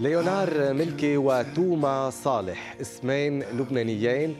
ليونار ملكي وتوما صالح اسمين لبنانيين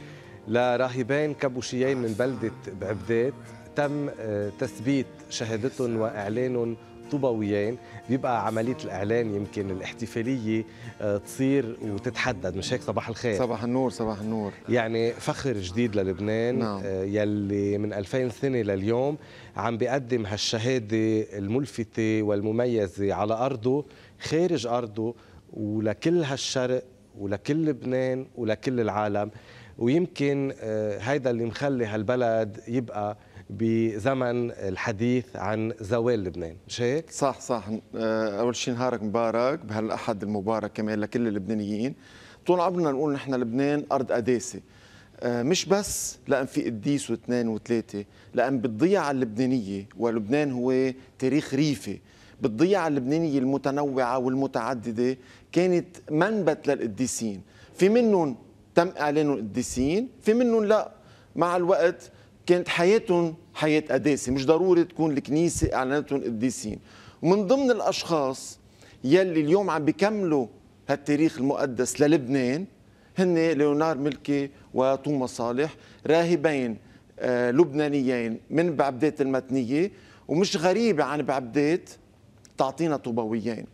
لراهبين كابوشيين من بلدة بعبدات تم آه، تثبيت شهادتهم وإعلانهم طوباويين بيبقى عملية الإعلان يمكن الاحتفالية آه، تصير وتتحدد مش هيك صباح الخير صباح النور صباح النور يعني فخر جديد للبنان نعم. آه، يلي من 2000 سنة لليوم عم بيقدم هالشهادة الملفتة والمميزة على أرضه خارج أرضه ولكل هالشرق ولكل لبنان ولكل العالم ويمكن آه، هيدا اللي مخلي هالبلد يبقى بزمن الحديث عن زوال لبنان مش هيك؟ صح صح آه، اول شيء نهارك مبارك بهالاحد المبارك كمان لكل اللبنانيين طول عمرنا نقول نحن لبنان ارض قداسه آه، مش بس لان في قديس واثنين وثلاثه لان بالضيعه اللبنانيه ولبنان هو تاريخ ريفي بالضيعة اللبنانية المتنوعة والمتعددة كانت منبت للقديسين في منهم تم إعلانهم قديسين في منهم لا مع الوقت كانت حياتهم حياة قداسة مش ضروري تكون الكنيسة أعلنتهم قديسين ومن ضمن الأشخاص يلي اليوم عم بيكملوا هالتاريخ المقدس للبنان هن ليونار ملكي وتوما صالح راهبين آه، لبنانيين من بعبدات المتنية ومش غريبة عن بعبدات تعطينا طوبويين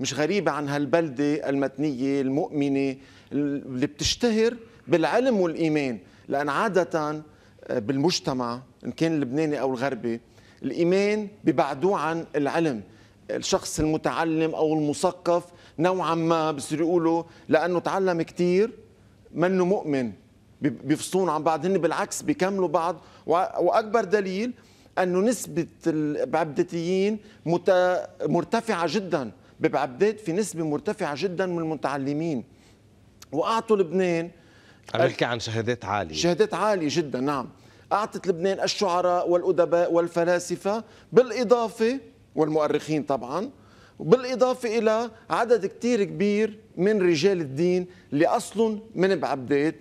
مش غريبة عن هالبلدة المتنية المؤمنة اللي بتشتهر بالعلم والإيمان لأن عادة آه، بالمجتمع إن كان اللبناني أو الغربي الإيمان ببعدوه عن العلم الشخص المتعلم أو المثقف نوعا ما بصير يقولوا لأنه تعلم كثير منه مؤمن بيفصلون عن بعض هن بالعكس بيكملوا بعض وأكبر دليل أن نسبة البعبدتيين مرتفعة جدا ببعبدات في نسبة مرتفعة جدا من المتعلمين وأعطوا لبنان عم نحكي عن شهادات عالية شهادات عالية جدا نعم أعطت لبنان الشعراء والأدباء والفلاسفة بالإضافة والمؤرخين طبعا بالإضافة إلى عدد كتير كبير من رجال الدين اللي أصلهم من بعبدات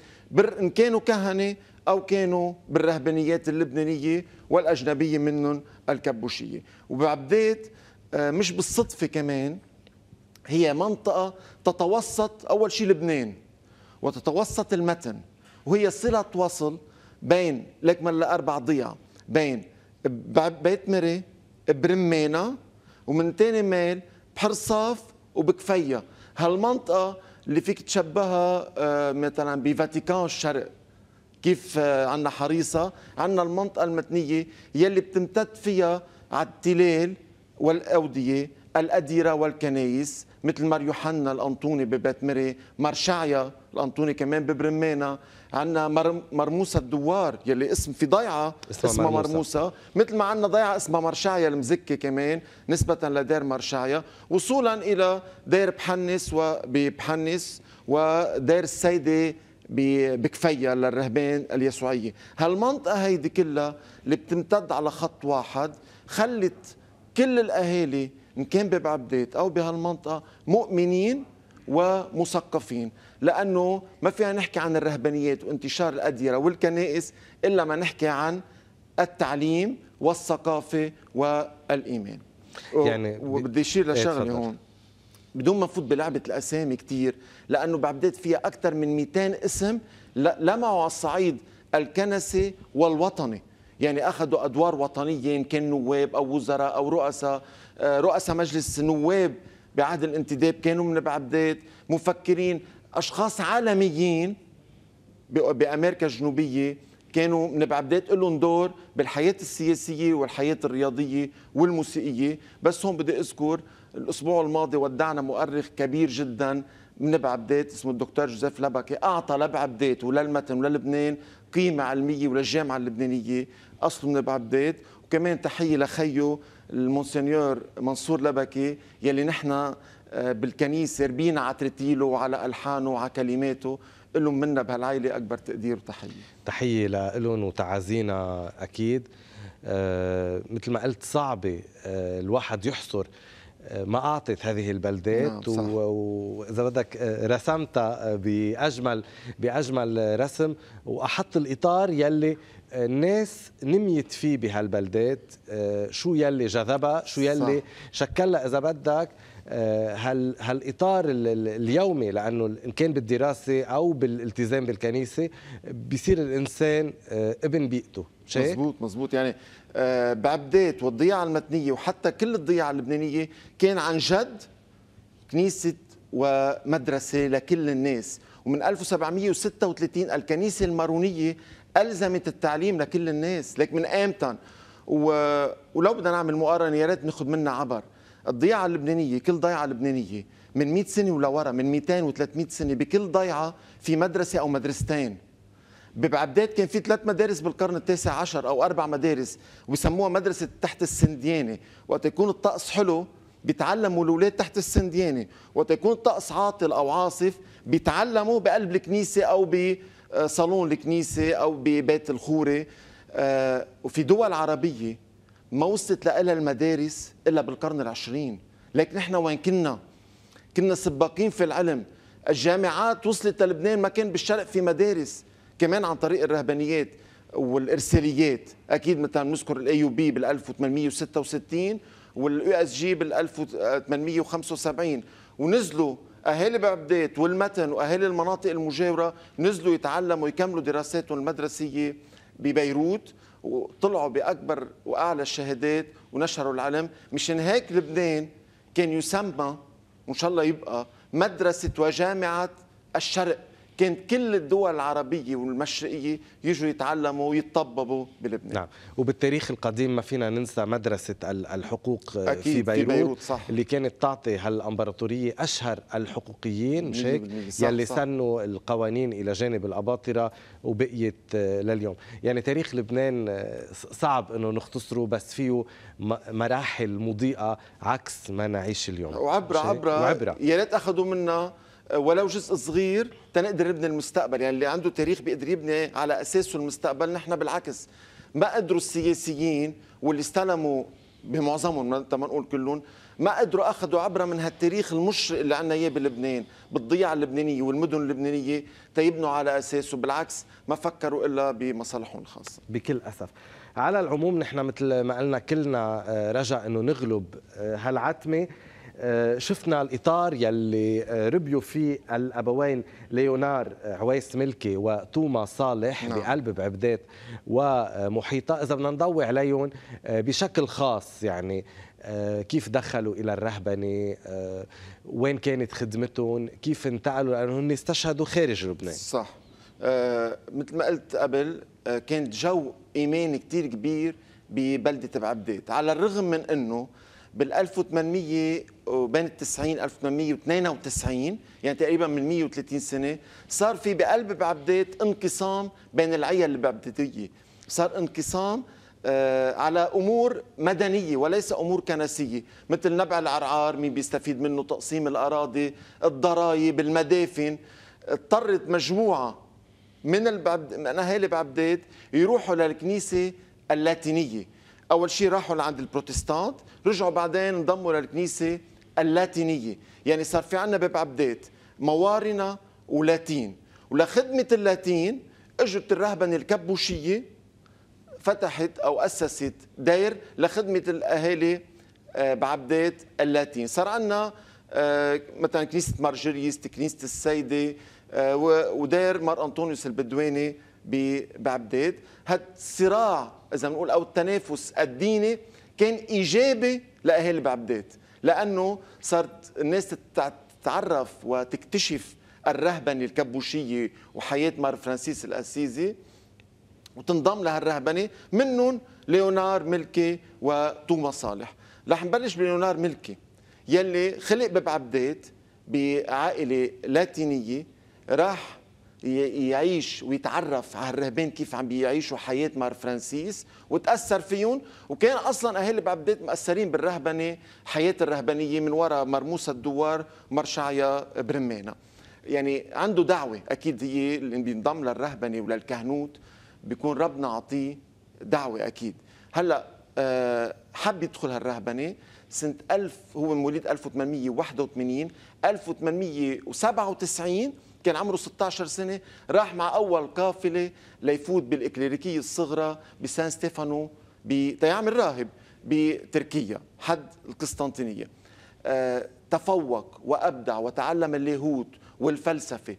إن كانوا كهنة أو كانوا بالرهبانيات اللبنانية والأجنبية منهم الكبوشية وبعبدات آه، مش بالصدفة كمان هي منطقة تتوسط أول شيء لبنان وتتوسط المتن وهي صلة وصل بين لك من أربع ضيع بين بيت مري برمانة ومن تاني ميل بحرصاف وبكفية هالمنطقة اللي فيك تشبهها آه، مثلا بفاتيكان الشرق كيف آه، عندنا حريصة عندنا المنطقة المتنية يلي بتمتد فيها على التلال والأودية الأديرة والكنايس مثل مار يوحنا الأنطوني ببيت مري شعيا الأنطوني كمان ببرمانة عندنا مر... مرموسة الدوار يلي اسم في ضيعة اسمها, اسمها مرموسة. مرموسة مثل ما عندنا ضيعة اسمها مرشعيا المزكة كمان نسبة لدير مرشعيا وصولا إلى دير بحنس وببحنس ودير السيدة بكفية للرهبان اليسوعية هالمنطقة هيدي كلها اللي بتمتد على خط واحد خلت كل الأهالي إن كان ببعبدات أو بهالمنطقة مؤمنين ومثقفين لأنه ما فينا نحكي عن الرهبانيات وانتشار الأديرة والكنائس إلا ما نحكي عن التعليم والثقافة والإيمان يعني وبدي أشير إيه، لشغلة هون بدون ما نفوت بلعبه الاسامي كثير لانه بعبدات فيها اكثر من 200 اسم لمعوا على الصعيد الكنسي والوطني يعني اخذوا ادوار وطنيه يمكن نواب او وزراء او رؤساء آه، رؤساء مجلس نواب بعهد الانتداب كانوا من بعبدات مفكرين اشخاص عالميين بامريكا الجنوبيه كانوا من بعبدات لهم دور بالحياه السياسيه والحياه الرياضيه والموسيقيه بس هون بدي اذكر الاسبوع الماضي ودعنا مؤرخ كبير جدا من بعبدات اسمه الدكتور جوزيف لبكي اعطى لبعبدات وللمتن وللبنان قيمه علميه وللجامعه اللبنانيه اصله من بعبدات وكمان تحيه لخيه المونسينيور منصور لبكي يلي نحن آه، بالكنيسه ربينا على ترتيله وعلى الحانه وعلى كلماته لهم منا بهالعائله اكبر تقدير وتحيه تحيه لهم وتعازينا اكيد أه مثل ما قلت صعبه أه الواحد يحصر ما أعطت هذه البلدات نعم وإذا بدك آه، رسمتها آه، بأجمل بأجمل رسم وأحط الإطار يلي آه، الناس نميت فيه بهالبلدات شو يلي جذبها شو يلي شكلها إذا بدك هال هالاطار اليومي لانه ان كان بالدراسه او بالالتزام بالكنيسه بيصير الانسان ابن بيئته مزبوط مزبوط يعني آه، بعبدات والضيعة المتنية وحتى كل الضيعة اللبنانية كان عن جد كنيسة ومدرسة لكل الناس ومن 1736 الكنيسة المارونية ألزمت التعليم لكل الناس لك من أمتن و... ولو بدنا نعمل مقارنة يا ريت ناخذ منها عبر الضيعة اللبنانية كل ضيعة لبنانية من 100 سنة ولورا من 200 و300 سنة بكل ضيعة في مدرسة أو مدرستين بيبقى كان في ثلاث مدارس بالقرن التاسع عشر او اربع مدارس وبيسموها مدرسه تحت السنديانه وقت يكون الطقس حلو بيتعلموا الاولاد تحت السنديانه وقت يكون الطقس عاطل او عاصف بيتعلموا بقلب الكنيسه او بصالون آه، الكنيسه او ببيت الخوري آه، وفي دول عربيه ما وصلت لها المدارس الا بالقرن العشرين لكن احنا وين كنا كنا سباقين في العلم الجامعات وصلت للبنان ما كان بالشرق في مدارس كمان عن طريق الرهبانيات والارساليات اكيد مثلا نذكر الاي يو بي بال 1866 والاي اس جي بال 1875 ونزلوا اهالي بعبدات والمتن واهالي المناطق المجاوره نزلوا يتعلموا يكملوا دراساتهم المدرسيه ببيروت وطلعوا باكبر واعلى الشهادات ونشروا العلم مشان هيك لبنان كان يسمى وان شاء الله يبقى مدرسه وجامعه الشرق كانت كل الدول العربية والمشرقية يجوا يتعلموا ويتطببوا بلبنان نعم وبالتاريخ القديم ما فينا ننسى مدرسة الحقوق آه، أكيد في بيروت, في بيروت صح. اللي كانت تعطي هالإمبراطورية أشهر الحقوقيين مش هيك يلي صح. سنوا القوانين إلى جانب الأباطرة وبقيت آه، لليوم يعني تاريخ لبنان آه، صعب أنه نختصره بس فيه مراحل مضيئة عكس ما نعيش اليوم وعبرة عبرة, عبرة. يا ريت أخذوا منا ولو جزء صغير تنقدر نبني المستقبل يعني اللي عنده تاريخ بيقدر يبني على اساسه المستقبل نحن بالعكس ما قدروا السياسيين واللي استلموا بمعظمهم ما نقول كلهم ما قدروا اخذوا عبره من هالتاريخ المشرق اللي عندنا اياه بلبنان بالضيعه اللبنانيه والمدن اللبنانيه تيبنوا على اساسه بالعكس ما فكروا الا بمصالحهم الخاصه بكل اسف على العموم نحن مثل ما قلنا كلنا آه، رجا انه نغلب آه، هالعتمه آه، شفنا الاطار يلي آه، ربيوا فيه الابوين ليونار آه، عويس ملكي وتوما صالح نعم. بقلب بعبدات ومحيطه اذا بدنا نضوي عليهم بشكل خاص يعني كيف دخلوا الى الرهبنه وين كانت خدمتهم كيف انتقلوا لانه هن استشهدوا خارج لبنان صح آه مثل ما قلت قبل كانت جو ايمان كثير كبير ببلده بعبدات على الرغم من انه بال 1800 وبين ال 90 1892 يعني تقريبا من 130 سنه صار في بقلب بعبدات انقسام بين العيال البعبداتيه، صار انقسام آه، على امور مدنيه وليس امور كنسيه مثل نبع العرعار مين بيستفيد منه تقسيم الاراضي الضرائب المدافن اضطرت مجموعه من البعبد... من اهالي بعبدات يروحوا للكنيسه اللاتينيه اول شيء راحوا لعند البروتستانت رجعوا بعدين انضموا للكنيسه اللاتينيه يعني صار في عندنا باب عبدات موارنه ولاتين ولخدمه اللاتين اجت الرهبنه الكبوشيه فتحت او اسست دير لخدمه الاهالي آه، بعبدات اللاتين صار عندنا آه، مثلا كنيسه مارجريست كنيسه السيده آه، ودير مار انطونيوس البدواني بعبدات هالصراع اذا بنقول او التنافس الديني كان ايجابي لاهالي بعبدات لانه صارت الناس تتعرف وتكتشف الرهبنه الكبوشيه وحياه مار فرانسيس الاسيزي وتنضم لهالرهبنه منهم ليونار ملكي وتوما صالح رح نبلش بليونار ملكي يلي خلق ببعبدات بعائله لاتينيه راح يعيش ويتعرف على الرهبان كيف عم بيعيشوا حياة مار فرانسيس وتأثر فيهم وكان أصلا أهل بعبدات مأثرين بالرهبنة حياة الرهبانية من وراء مرموسة الدوار مرشعيا برمانة يعني عنده دعوة أكيد هي اللي بينضم للرهبنة وللكهنوت بيكون ربنا عطيه دعوة أكيد هلأ آه، حب يدخل هالرهبنة سنة 1000 هو مواليد 1881 1897 كان عمره 16 سنه راح مع اول قافله ليفوت بالاكليريكيه الصغرى بسان ستيفانو تيعمل راهب بتركيا حد القسطنطينيه آه، تفوق وابدع وتعلم اللاهوت والفلسفه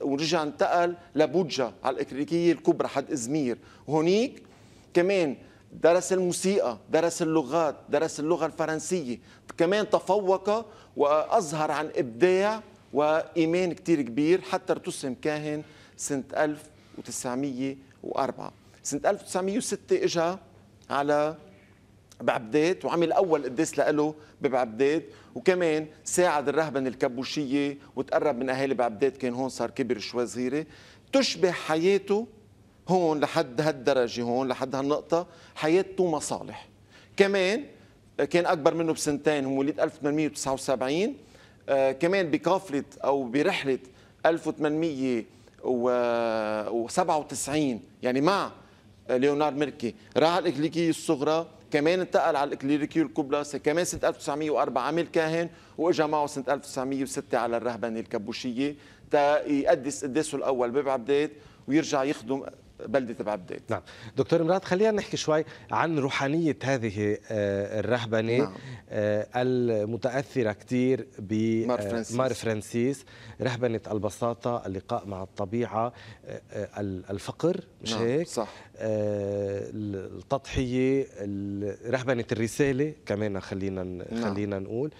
ورجع انتقل لبودجا على الاكليريكيه الكبرى حد ازمير هونيك كمان درس الموسيقى درس اللغات درس اللغه الفرنسيه كمان تفوق واظهر عن ابداع وإيمان كتير كبير حتى ارتسم كاهن سنة 1904 سنة 1906 إجا على بعبدات وعمل أول قداس له ببعبدات وكمان ساعد الرهبنة الكبوشية وتقرب من أهالي بعبدات كان هون صار كبر شوي صغيرة تشبه حياته هون لحد هالدرجة هون لحد هالنقطة حياة توما صالح كمان كان أكبر منه بسنتين هو مواليد 1879 آه، كمان بقافله او برحله 1897 يعني مع ليونارد ميركي راح على الاكليكيه الصغرى كمان انتقل على الإكليكية الكبرى كمان سنه 1904 عمل كاهن واجا معه سنه 1906 على الرهبنه الكبوشيه تا يقدس قداسه الاول ببعبدات ويرجع يخدم بلده بعبدات نعم دكتور مراد خلينا نحكي شوي عن روحانيه هذه آه، الرهبنه نعم. آه، المتاثره كثير بمار آه، فرانسيس. مار فرانسيس رهبنه البساطه اللقاء مع الطبيعه الفقر مش نعم. هيك صح. التضحيه رهبنه الرساله كمان خلينا نعم. خلينا نقول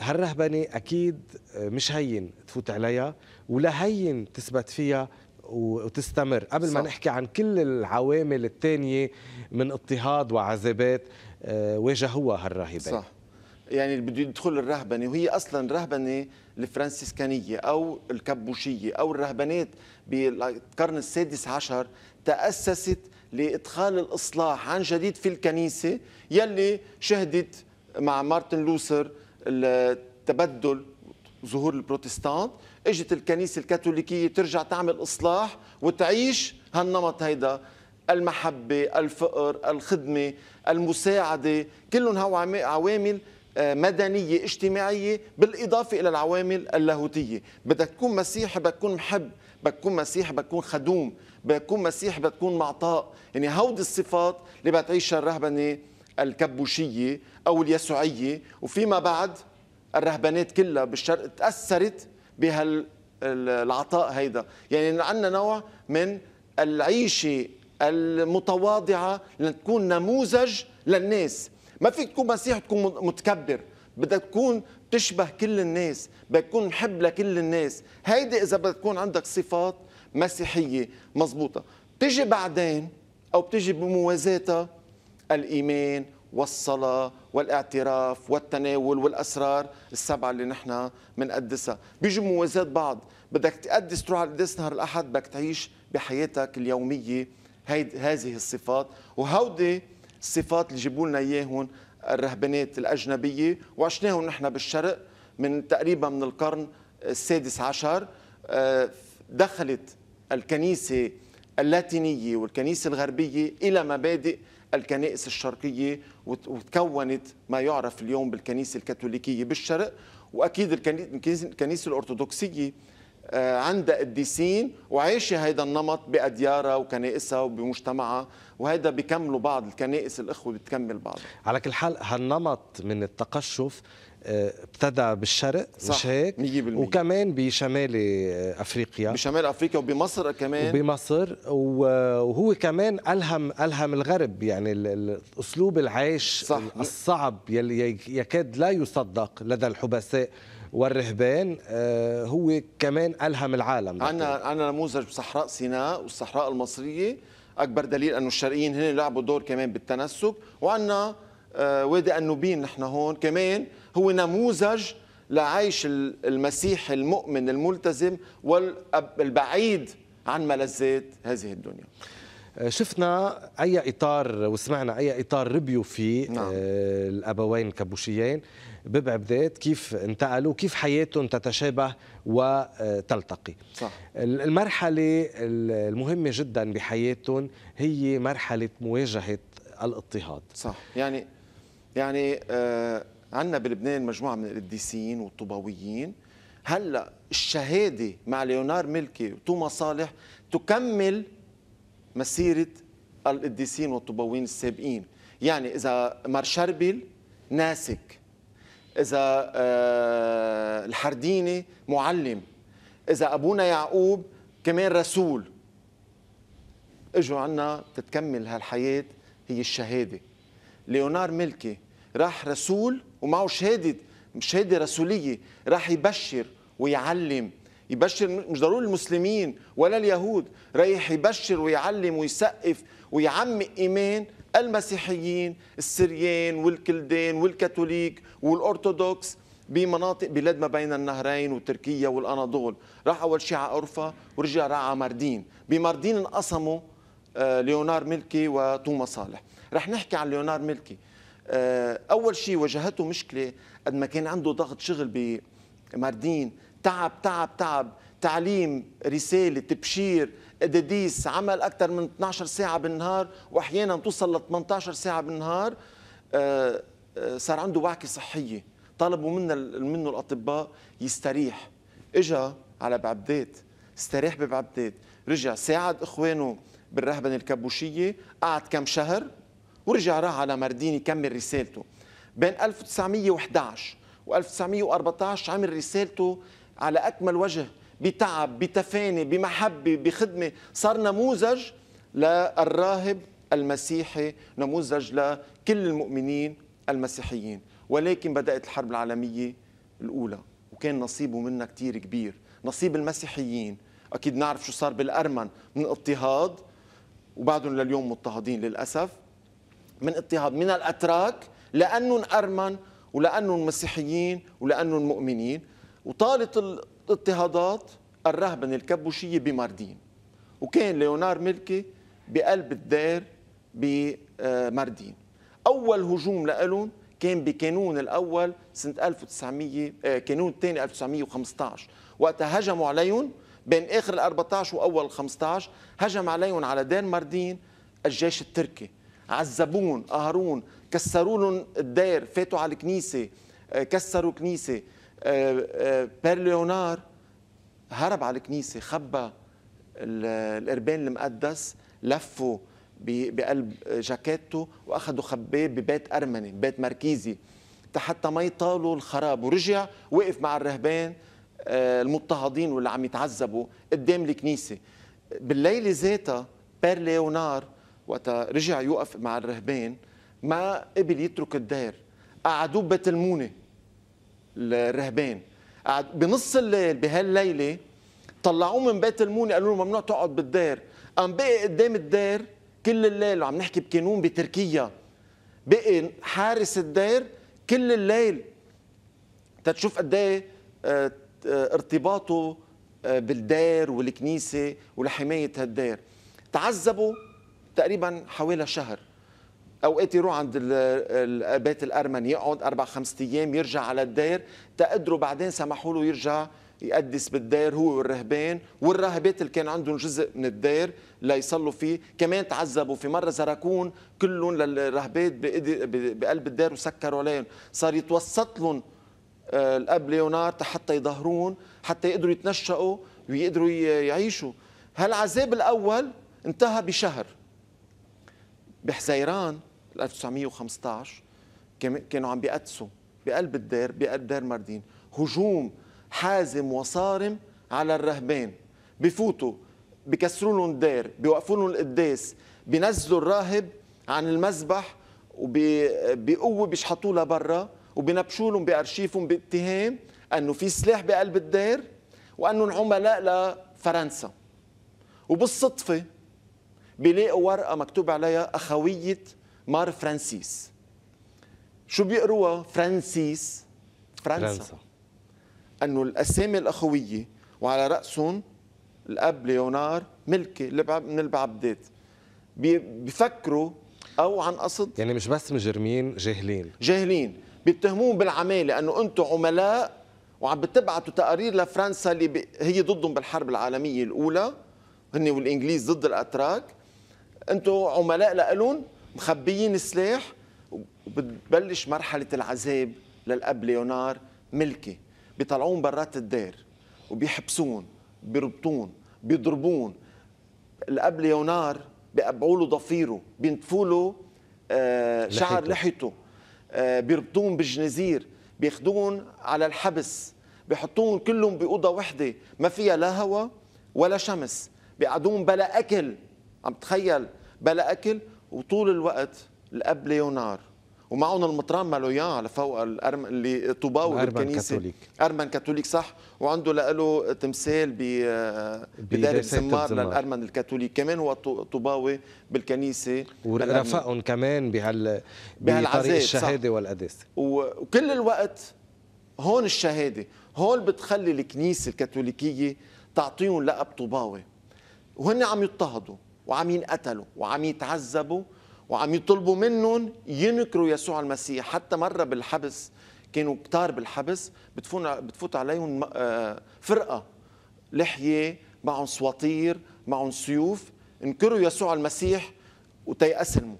هالرهبنه اكيد مش هين تفوت عليها ولا هين تثبت فيها وتستمر قبل صح. ما نحكي عن كل العوامل الثانية من اضطهاد وعذابات آه، واجهوها هالراهبين صح يعني بده يدخل الرهبنة وهي أصلا رهبنة الفرنسيسكانية أو الكبوشية أو الرهبنات بالقرن السادس عشر تأسست لإدخال الإصلاح عن جديد في الكنيسة يلي شهدت مع مارتن لوثر التبدل ظهور البروتستانت اجت الكنيسه الكاثوليكيه ترجع تعمل اصلاح وتعيش هالنمط هيدا المحبه الفقر الخدمه المساعده كلهم هو عوامل آه، مدنية اجتماعية بالإضافة إلى العوامل اللاهوتية بدك تكون مسيحي بدك تكون محب بدك تكون مسيحي بدك تكون خدوم بدك تكون مسيحي بدك تكون معطاء يعني هودي الصفات اللي بتعيشها الرهبنة الكبوشية أو اليسوعية وفيما بعد الرهبانات كلها بالشرق تاثرت بهالعطاء هيدا يعني عندنا نوع من العيشه المتواضعه لتكون نموذج للناس ما فيك تكون مسيح تكون متكبر بدك تكون بتشبه كل الناس بدك تكون محب لكل الناس هيدي اذا بدك تكون عندك صفات مسيحيه مزبوطه بتجي بعدين او بتجي بموازاتها الايمان والصلاة والاعتراف والتناول والأسرار السبعة اللي نحن بنقدسها بيجوا موازات بعض بدك تقدس تروح على القدس نهار الأحد بدك تعيش بحياتك اليومية هيد هذه الصفات وهودي الصفات اللي جيبوا لنا إياهم الرهبانات الأجنبية وعشناهم نحن بالشرق من تقريبا من القرن السادس عشر آه، دخلت الكنيسة اللاتينية والكنيسة الغربية إلى مبادئ الكنائس الشرقية وتكونت ما يعرف اليوم بالكنيسة الكاثوليكية بالشرق وأكيد الكنيسة الأرثوذكسية آه، عند قديسين وعايشة هيدا النمط بأديارها وكنائسها وبمجتمعها وهذا بيكملوا بعض الكنائس الإخوة بتكمل بعض على كل حال هالنمط من التقشف آه، ابتدى بالشرق صح مش هيك 100% وكمان بشمال افريقيا بشمال افريقيا وبمصر كمان وبمصر وهو كمان الهم الهم الغرب يعني اسلوب العيش صح. الصعب يلي يكاد لا يصدق لدى الحبساء والرهبان آه، هو كمان ألهم العالم عندنا عندنا نموذج بصحراء سيناء والصحراء المصرية أكبر دليل أنه الشرقيين هن لعبوا دور كمان بالتنسك وعندنا آه، وادي النوبين نحن هون كمان هو نموذج لعيش المسيحي المؤمن الملتزم والبعيد عن ملذات هذه الدنيا آه، شفنا اي اطار وسمعنا اي اطار ربيوا فيه نعم. الابوين الكابوشيين ببع بذات كيف انتقلوا كيف حياتهم تتشابه وتلتقي صح. المرحلة المهمة جدا بحياتهم هي مرحلة مواجهة الاضطهاد صح يعني يعني آه عندنا بلبنان مجموعة من القديسيين والطوباويين هلا الشهاده مع ليونار ملكي وتوما صالح تكمل مسيره القديسين والطوباويين السابقين يعني اذا مار شربل ناسك إذا آه، الحرديني معلم إذا أبونا يعقوب كمان رسول اجوا عنا تتكمل هالحياة هي الشهادة ليونار ملكي راح رسول ومعه شهادة شهادة رسولية راح يبشر ويعلم يبشر مش ضروري المسلمين ولا اليهود رايح يبشر ويعلم ويسقف ويعمق إيمان المسيحيين السريان والكلدان والكاثوليك والأرثوذكس بمناطق بلاد ما بين النهرين وتركيا والأناضول راح أول شيء على أورفا ورجع راح على ماردين بماردين انقسموا آه، ليونار ملكي وتوما صالح رح نحكي عن ليونار ملكي آه، أول شيء واجهته مشكلة قد ما كان عنده ضغط شغل بماردين تعب تعب تعب تعليم رسالة تبشير قداديس عمل أكثر من 12 ساعة بالنهار وأحيانا توصل ل 18 ساعة بالنهار آه، صار عنده وعكه صحيه طلبوا منه منه الاطباء يستريح اجا على بعبدات استريح ببعبدات رجع ساعد اخوانه بالرهبنه الكبوشيه قعد كم شهر ورجع راح على مردين يكمل رسالته بين 1911 و 1914 عمل رسالته على اكمل وجه بتعب بتفاني بمحبه بخدمه صار نموذج للراهب المسيحي نموذج لكل المؤمنين المسيحيين ولكن بدأت الحرب العالمية الأولى وكان نصيبه منا كتير كبير نصيب المسيحيين أكيد نعرف شو صار بالأرمن من اضطهاد وبعدهم لليوم مضطهدين للأسف من اضطهاد من الأتراك لأنهم أرمن ولأنهم مسيحيين ولأنهم مؤمنين وطالت الاضطهادات الرهبنة الكبوشية بماردين وكان ليونار ملكي بقلب الدير بماردين اول هجوم لهم كان بكانون الاول سنه 1900 آه، كانون الثاني 1915 وقتها هجموا عليهم بين اخر ال 14 واول 15 هجم عليهم على دير ماردين الجيش التركي عذبون قهرون كسروا لهم الدير فاتوا على الكنيسه آه، كسروا كنيسه آه، ليونار هرب على الكنيسه خبى الاربان المقدس لفوا بقلب جاكيته واخذوا خباه ببيت ارمني بيت مركزي حتى ما يطالوا الخراب ورجع وقف مع الرهبان آه، المضطهدين واللي عم يتعذبوا قدام الكنيسه بالليله ذاتها بير ليونار وقتها رجع يوقف مع الرهبان ما قبل يترك الدير قعدوه ببيت المونه الرهبان قعد بنص الليل بهالليله طلعوه من بيت المونه قالوا له ممنوع تقعد بالدير قام بقي قدام الدير كل الليل وعم نحكي بكنون بتركيا بقي حارس الدير كل الليل تتشوف قد ايه آه، آه، ارتباطه آه، بالدير والكنيسه ولحمايه هالدير تعذبوا تقريبا حوالي شهر اوقات يروح عند بيت الارمن يقعد اربع خمسة ايام يرجع على الدير تقدروا بعدين سمحوا له يرجع يقدس بالدير هو والرهبان والراهبات اللي كان عندهم جزء من الدير ليصلوا فيه كمان تعذبوا في مره زركون كلهم للرهبات بقلب الدير وسكروا عليهم صار يتوسط لهم آه، الاب ليونار حتى يظهرون حتى يقدروا يتنشأوا ويقدروا يعيشوا هالعذاب الاول انتهى بشهر بحزيران 1915 كانوا عم بيقدسوا بقلب الدير بقلب دير ماردين هجوم حازم وصارم على الرهبان بفوتوا بكسروا لهم الدير بيوقفوا لهم القداس بينزلوا الراهب عن المذبح وبقوه بيشحطوه لبرا وبنبشوا لهم بارشيفهم باتهام انه في سلاح بقلب الدير وانه عملاء لفرنسا وبالصدفه بيلاقوا ورقه مكتوب عليها اخويه مار فرانسيس شو بيقروها فرانسيس فرنسا, فرنسا. انه الاسامي الاخويه وعلى راسهم الاب ليونار ملكي من البعبدات بيفكروا او عن قصد يعني مش بس مجرمين جاهلين جاهلين بيتهمون بالعماله انه انتم عملاء وعم بتبعتوا تقارير لفرنسا اللي هي ضدهم بالحرب العالميه الاولى هن والانجليز ضد الاتراك انتم عملاء لالون مخبيين السلاح وبتبلش مرحله العذاب للأب ليونار ملكي بيطلعون برات الدار وبيحبسون بيربطون بيضربون الأب ليونار له ضفيره بينتفوا له آه، شعر لحيته آه، بيربطون بالجنازير بياخدون على الحبس بيحطون كلهم بأوضة وحدة ما فيها لا هواء ولا شمس بيقعدون بلا أكل عم تخيل بلا أكل وطول الوقت الاب ليونار ومعهم المطران مالويان لفوق الارم اللي طوباوي الكنيسه كاثوليك ارمن كاثوليك صح وعنده لإله تمثال ب بدار السمار للارمن الكاثوليك كمان هو طوباوي بالكنيسه ورفقهم كمان بهال بهالعزاء الشهاده والقداسه وكل الوقت هون الشهاده هون بتخلي الكنيسه الكاثوليكيه تعطيهم لقب طوباوي وهن عم يضطهدوا وعم ينقتلوا وعم يتعذبوا وعم يطلبوا منهم ينكروا يسوع المسيح حتى مرة بالحبس كانوا كتار بالحبس بتفون بتفوت عليهم آه، فرقة لحية معهم سواطير معهم سيوف انكروا يسوع المسيح وتيأسلموا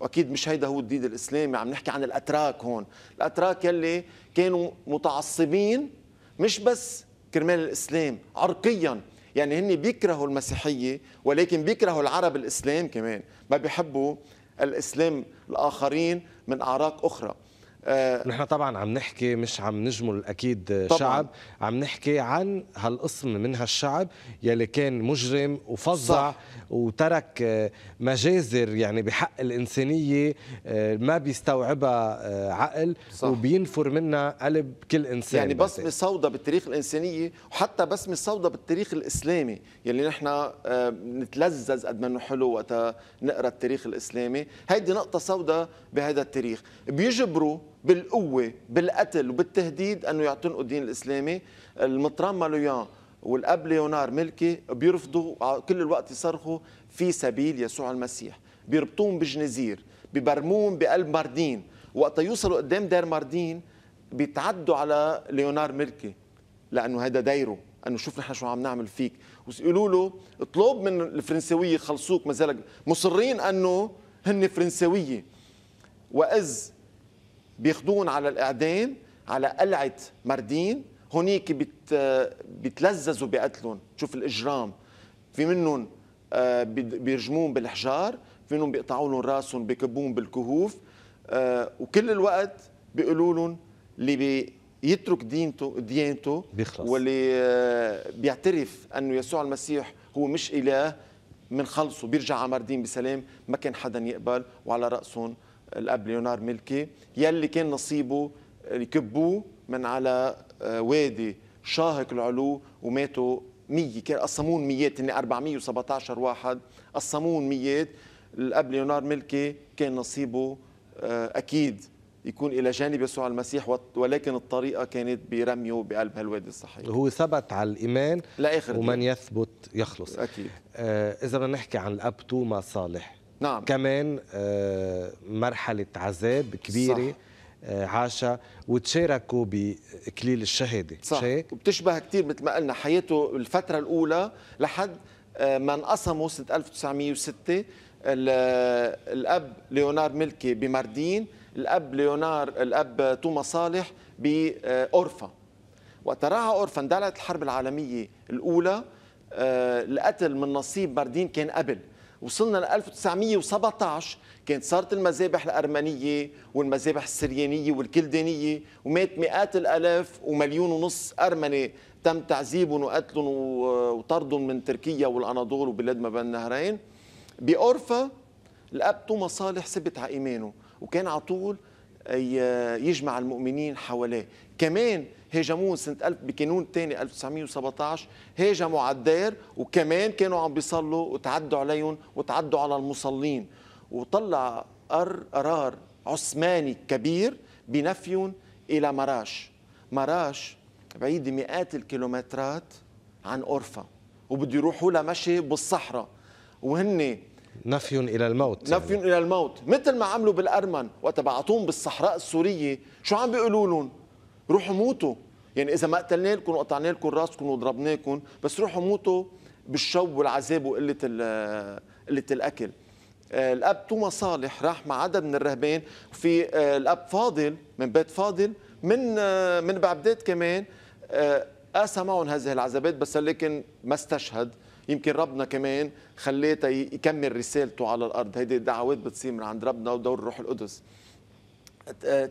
واكيد مش هيدا هو الدين الاسلامي عم نحكي عن الاتراك هون الاتراك يلي كانوا متعصبين مش بس كرمال الاسلام عرقيا يعني هن بيكرهوا المسيحية ولكن بيكرهوا العرب الإسلام كمان ما بيحبوا الإسلام الآخرين من أعراق أخرى آه، نحن طبعا عم نحكي مش عم نجمل اكيد طبعاً. شعب عم نحكي عن هالقسم من هالشعب يلي كان مجرم وفظع صح. وترك آه، مجازر يعني بحق الانسانيه آه، ما بيستوعبها عقل صح. وبينفر منها قلب كل انسان يعني بصمه سوداء بالتاريخ الانسانيه وحتى بسمه سوداء بالتاريخ الاسلامي يلي نحن نتلزز قد ما انه حلو وقت نقرا التاريخ الاسلامي هيدي نقطه سوداء بهذا التاريخ بيجبروا بالقوه بالقتل وبالتهديد انه يعتنقوا الدين الاسلامي المطران مالويان والاب ليونار ملكي بيرفضوا كل الوقت يصرخوا في سبيل يسوع المسيح بيربطوهم بجنزير ببرمون بقلب ماردين وقت يوصلوا قدام دير ماردين بيتعدوا على ليونار ملكي لانه هذا دايره انه شوف نحن شو عم نعمل فيك ويقولوا له اطلب من الفرنسويه خلصوك ما زالك مصرين انه هن فرنسويه واذ بياخدون على الاعدام على قلعه مردين هونيك بت بتلززوا بقتلهم شوف الاجرام في منهم آه، بيرجمون بالحجار في منهم بيقطعوا لهم راسهم بكبون بالكهوف آه، وكل الوقت بيقولوا لهم اللي بيترك دينته ديانته بيخلص. واللي آه، بيعترف انه يسوع المسيح هو مش اله خلصه بيرجع على مردين بسلام ما كان حدا يقبل وعلى راسهم الاب ليونار ملكي يلي كان نصيبه يكبوه من على آه، وادي شاهق العلو وماتوا 100 كان قصمون ميات يعني 417 واحد قصمون ميات الاب ليونار ملكي كان نصيبه آه، اكيد يكون الى جانب يسوع المسيح ولكن الطريقه كانت برميه بقلب هالوادي الصحيح هو ثبت على الايمان لاخر ومن يثبت يخلص اكيد آه اذا بدنا نحكي عن الاب توما صالح نعم. كمان آه، مرحلة عذاب كبيرة صح. آه، عاشها وتشاركوا باكليل الشهاده صح وبتشبه كثير مثل ما قلنا حياته الفتره الاولى لحد آه، ما انقسموا سنه 1906 الاب ليونار ملكي بماردين الاب ليونار الاب توما صالح باورفا وقت راح اورفا اندلعت الحرب العالميه الاولى القتل من نصيب ماردين كان قبل وصلنا ل 1917 كانت صارت المذابح الأرمنية والمذابح السريانية والكلدانية ومات مئات الألاف ومليون ونص أرمني تم تعذيبهم وقتلهم وطردهم من تركيا والأناضول وبلاد ما بين النهرين بأورفا الأب توما صالح ثبت على إيمانه وكان على طول يجمع المؤمنين حواليه كمان هاجموهم سنه 1000 بكانون الثاني 1917 هاجموا على الدير وكمان كانوا عم بيصلوا وتعدوا عليهم وتعدوا على المصلين وطلع قرار عثماني كبير بنفيهم الى مراش مراش بعيده مئات الكيلومترات عن أورفا وبده يروحوا لها مشي بالصحراء وهن نفي الى الموت نفي يعني. الى الموت مثل ما عملوا بالارمن وقت بعطوهم بالصحراء السوريه شو عم بيقولوا لهم روحوا موتوا يعني اذا ما قتلنا لكم وقطعنا لكم راسكم وضربناكم بس روحوا موتوا بالشوب والعذاب وقله قله الاكل آه، الاب توما صالح راح مع عدد من الرهبان في آه، الاب فاضل من بيت فاضل من آه، من بعبدات كمان قاسى معهم هذه العذابات بس لكن ما استشهد يمكن ربنا كمان خليه يكمل رسالته على الارض هيدي الدعوات بتصير من عند ربنا ودور الروح القدس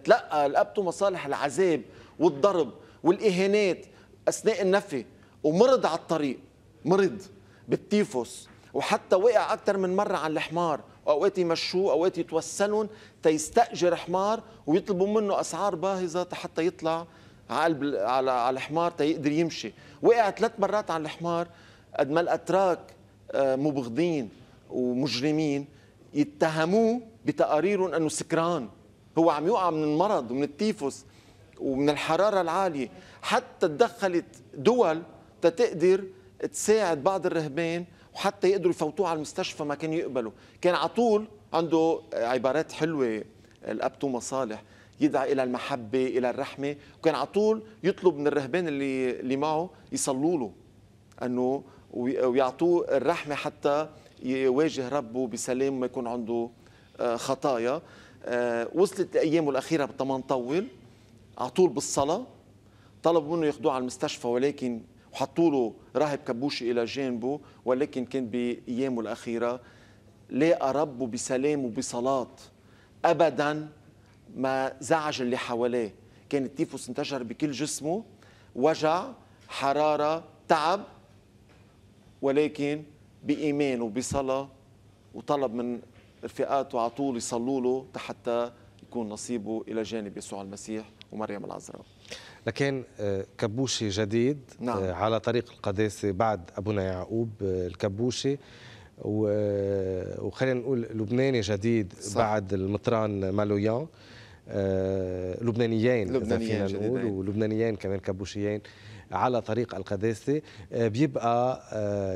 تلقى الاب توما صالح العذاب والضرب والاهانات اثناء النفي ومرض على الطريق مرض بالتيفوس وحتى وقع اكثر من مره على الحمار واوقات يمشوه اوقات يتوسلهم تيستاجر حمار ويطلبوا منه اسعار باهظه حتى يطلع على على على الحمار تيقدر يمشي وقع ثلاث مرات على الحمار قد ما الاتراك آه، مبغضين ومجرمين يتهموه بتقاريرهم انه سكران هو عم يوقع من المرض ومن التيفوس ومن الحرارة العالية حتى تدخلت دول تتقدر تساعد بعض الرهبان وحتى يقدروا يفوتوه على المستشفى ما كانوا يقبلوا كان على طول عنده عبارات حلوة الأب تو مصالح يدعى إلى المحبة إلى الرحمة وكان على طول يطلب من الرهبان اللي, اللي معه يصلوا له أنه ويعطوه الرحمة حتى يواجه ربه بسلام وما يكون عنده آه، خطايا آه، وصلت أيامه الأخيرة بطمان طول على طول بالصلاه طلبوا منه ياخذوه على المستشفى ولكن وحطوا له راهب كبوشي الى جانبه ولكن كان بايامه الاخيره لاقى ربه بسلام وبصلاه ابدا ما زعج اللي حواليه كان التيفوس انتشر بكل جسمه وجع حراره تعب ولكن بايمان وبصلاه وطلب من رفقاته على طول يصلوا له حتى يكون نصيبه الى جانب يسوع المسيح ومريم العذراء لكن آه، كبوشي جديد آه، نعم. على طريق القداسة بعد أبونا يعقوب آه، الكبوشي وخلينا نقول لبناني جديد صح. بعد المطران مالويان لبنانيين لبنانيين إذا فينا نقول ولبنانيين كمان كابوشيين على طريق القداسة بيبقى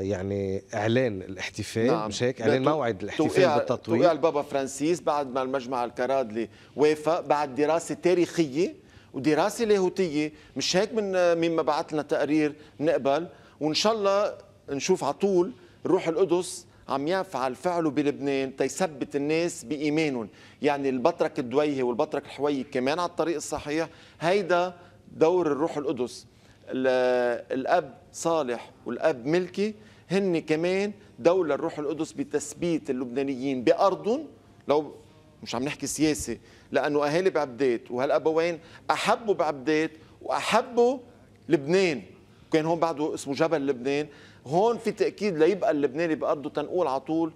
يعني إعلان الاحتفال نعم. مش هيك إعلان موعد الاحتفال بالتطوير توقيع البابا فرانسيس بعد ما المجمع الكرادلي وافق بعد دراسة تاريخية ودراسه لاهوتيه مش هيك من مين ما بعث لنا تقرير نقبل وان شاء الله نشوف على طول روح القدس عم يفعل فعله بلبنان تيثبت الناس بايمانهم يعني البطرك الدويهي والبطرك الحويي كمان على الطريق الصحيح هيدا دور الروح القدس الاب صالح والاب ملكي هن كمان دولة الروح القدس بتثبيت اللبنانيين بأرضهم لو مش عم نحكي سياسي لانه اهالي بعبدات وهالابوين احبوا بعبدات واحبوا لبنان كان هون بعده اسمه جبل لبنان هون في تاكيد ليبقى اللبناني بارضه تنقول على طول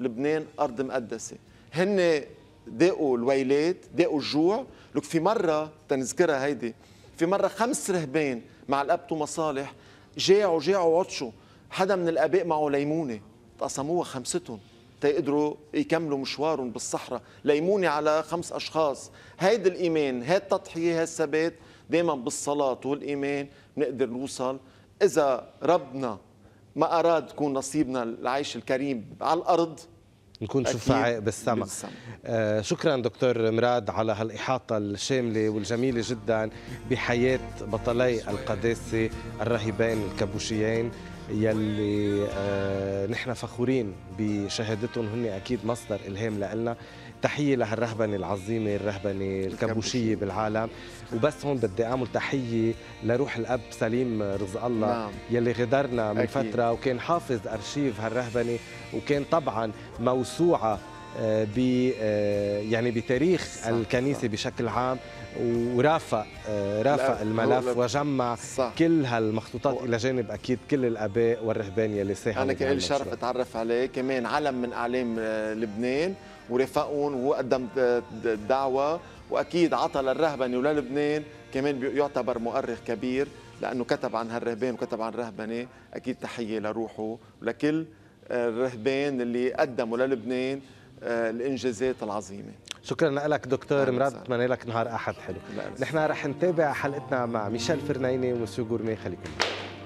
لبنان ارض مقدسه هن داقوا الويلات داقوا الجوع لك في مره تنذكرها هيدي في مره خمس رهبان مع الاب مصالح جاعوا جاعوا وعطشوا حدا من الاباء معه ليمونه تقسموها خمستهم تيقدروا يكملوا مشوارهم بالصحراء ليمونة على خمس أشخاص هيدا الإيمان هيدا التضحية هيدا الثبات دائما بالصلاة والإيمان بنقدر نوصل إذا ربنا ما أراد يكون نصيبنا العيش الكريم على الأرض نكون شفعاء بالسماء, بالسماء. آه شكرا دكتور مراد على هالإحاطة الشاملة والجميلة جدا بحياة بطلي القداسة الرهيبين الكابوشيين يلي آه نحن فخورين بشهادتهم هن اكيد مصدر الهام لنا تحيه لهالرهبنه العظيمه الرهبنه الكبوشيه بالعالم وبس هون بدي اعمل تحيه لروح الاب سليم رزق الله نعم. يلي غدرنا من أكيد. فتره وكان حافظ ارشيف هالرهبنه وكان طبعا موسوعه آه، ب آه، يعني بتاريخ الكنيسه صح. بشكل عام ورافق آه، رافق الملف وجمع صح. كل هالمخطوطات الى جانب اكيد كل الاباء والرهبان يلي ساهموا انا كان لي شرف اتعرف عليه كمان علم من اعلام لبنان وهو وقدم دعوه واكيد عطى للرهبنه وللبنان كمان يعتبر مؤرخ كبير لانه كتب عن هالرهبان وكتب عن الرهبنه اكيد تحيه لروحه ولكل الرهبان اللي قدموا للبنان آه، الانجازات العظيمه شكرا لك دكتور مراد بتمنى لك نهار احد حلو نحن رح نتابع حلقتنا مع ميشيل فرنيني ومسيو جورمي خليكم